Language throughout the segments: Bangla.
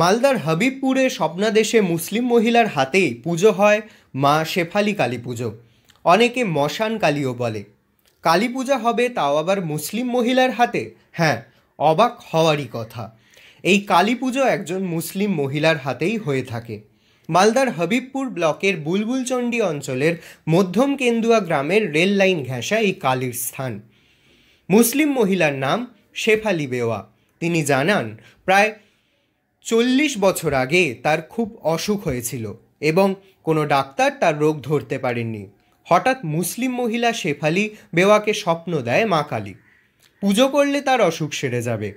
মালদার হাবিবপুরে স্বপ্নাদেশে মুসলিম মহিলার হাতেই পুজো হয় মা শেফালি কালী পুজো অনেকে মশান কালীও বলে কালী পূজা হবে তাও আবার মুসলিম মহিলার হাতে হ্যাঁ অবাক হওয়ারই কথা এই কালী পুজো একজন মুসলিম মহিলার হাতেই হয়ে থাকে মালদার হবিবপুর ব্লকের বুলবুলচণ্ডী অঞ্চলের মধ্যম কেন্দুয়া গ্রামের রেল লাইন ঘেঁষা এই কালীর স্থান মুসলিম মহিলার নাম শেফালি বেওয়া তিনি জানান প্রায় চল্লিশ বছর আগে তার খুব অসুখ হয়েছিল এবং কোনো ডাক্তার তার রোগ ধরতে পারেননি হঠাৎ মুসলিম মহিলা শেফালি বেওয়াকে স্বপ্ন দেয় মা কালী পুজো করলে তার অসুখ সেরে যাবে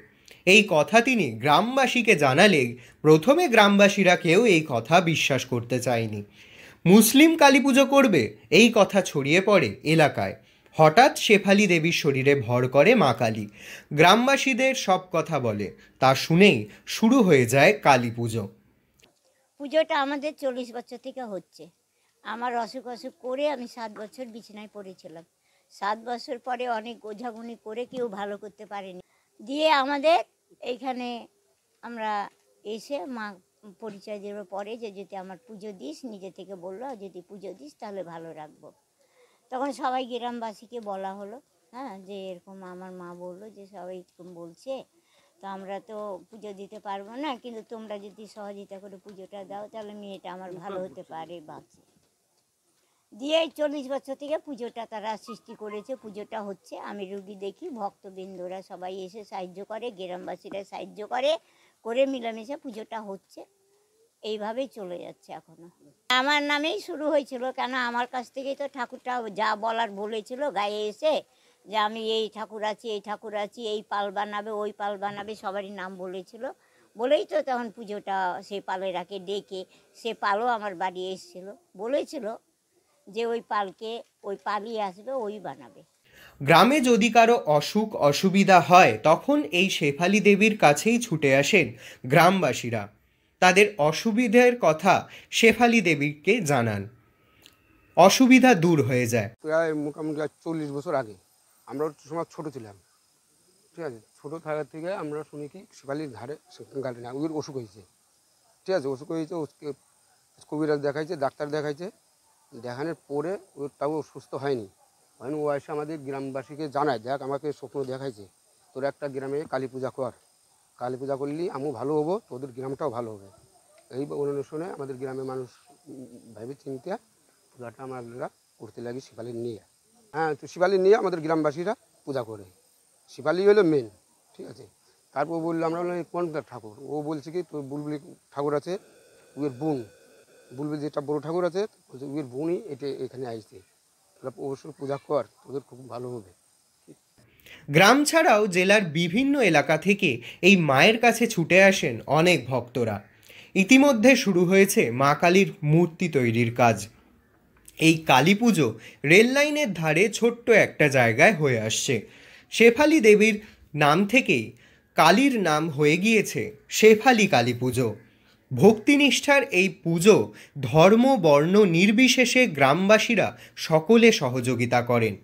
এই কথা তিনি গ্রামবাসীকে জানালে প্রথমে গ্রামবাসীরা কেউ এই কথা বিশ্বাস করতে চায়নি মুসলিম কালী পুজো করবে এই কথা ছড়িয়ে পড়ে এলাকায় হঠাৎ শেফালি দেবীর শরীরে ভর করে মা কালী গ্রামবাসীদের সব কথা বলে তা শুনেই শুরু হয়ে যায় কালী পুজো পুজোটা আমাদের চল্লিশ বছর থেকে হচ্ছে আমার অসুখ অসুখ করে আমি সাত বছর বিছানায় পড়েছিলাম সাত বছর পরে অনেক গোঝাগুনি করে কেউ ভালো করতে পারেনি দিয়ে আমাদের এইখানে আমরা এসে মা পরিচয় দেওয়ার পরে যে যদি আমার পুজো দিস নিজে থেকে বললো যদি পুজো দিস তাহলে ভালো রাখবো তখন সবাই গ্রামবাসীকে বলা হলো হ্যাঁ যে এরকম আমার মা বললো যে সবাই এরকম বলছে তো আমরা তো পুজো দিতে পারবো না কিন্তু তোমরা যদি সহযোগিতা করে পুজোটা দাও তাহলে মেয়েটা আমার ভালো হতে পারে বাঁচে দিয়ে চল্লিশ বছর থেকে পুজোটা তারা সৃষ্টি করেছে পুজোটা হচ্ছে আমি রুগী দেখি ভক্তবৃন্দরা সবাই এসে সাহায্য করে গ্রামবাসীরা সাহায্য করে করে মিলামেশা পুজোটা হচ্ছে এইভাবেই চলে যাচ্ছে এখনো আমার নামেই শুরু হয়েছিল কেন আমার কাছ থেকেই তো ঠাকুরটা যা বলার বলেছিল গায়ে এসে যে আমি এই ঠাকুর আছি এই ঠাকুর আছি এই পাল বানাবে ওই পাল বানাবে সবারই নাম বলেছিল বলেই তো তখন পুজোটা সে পালেরাকে ডেকে সে পালও আমার বাড়ি এসেছিল বলেছিল যে ওই পালকে ওই পালই আসবে ওই বানাবে গ্রামে যদি কারো অসুখ অসুবিধা হয় তখন এই শেফালি দেবীর কাছেই ছুটে আসেন গ্রামবাসীরা তাদের অসুবিধের কথা শেফালি দেবীকে জানান অসুবিধা দূর হয়ে যায় প্রায় মোটামুটি চল্লিশ বছর আগে আমরা সময় ছোট ছিলাম ঠিক আছে ছোটো থাকার থেকে আমরা শুনি কি শেফালির ঘাড়ে গাড়ি না ওদের অসুখ হয়েছে ঠিক আছে অসুখ হয়েছে ওকে কবিরাজ দেখাইছে ডাক্তার দেখাইছে দেখানোর পরে ওর তাও সুস্থ হয়নি হয়নি ও এসে আমাদের গ্রামবাসীকে জানায় দেখ আমাকে স্বপ্ন দেখাইছে তোর একটা গ্রামে কালী পূজা কর কালী পূজা করলে আমিও ভালো হবো তোদের গ্রামটাও ভালো হবে এই অনুষ্ঠানে আমাদের গ্রামের মানুষ ভেবে চিনতে পূজাটা আমরা করতে লাগি শিবালির নিয়ে হ্যাঁ তো শিবালি নিয়ে আমাদের গ্রামবাসীরা পূজা করে শিবালি হলো মেন ঠিক আছে তারপর বললো আমরা বললাম কোন ঠাকুর ও বলছে কি তোর বুলবুলি ঠাকুর আছে উয়ের বোন বুলবুলি যেটা বড় ঠাকুর আছে উয়ের বোনই এটা এখানে আসছে অবশ্যই পূজা কর তোদের খুব ভালো হবে গ্রাম ছাড়াও জেলার বিভিন্ন এলাকা থেকে এই মায়ের কাছে ছুটে আসেন অনেক ভক্তরা ইতিমধ্যে শুরু হয়েছে মা কালীর মূর্তি তৈরির কাজ এই কালী পুজো রেললাইনের ধারে ছোট্ট একটা জায়গায় হয়ে আসছে শেফালি দেবীর নাম থেকেই কালীর নাম হয়ে গিয়েছে শেফালি কালী পুজো ভক্তিনিষ্ঠার এই পুজো ধর্ম বর্ণ নির্বিশেষে গ্রামবাসীরা সকলে সহযোগিতা করেন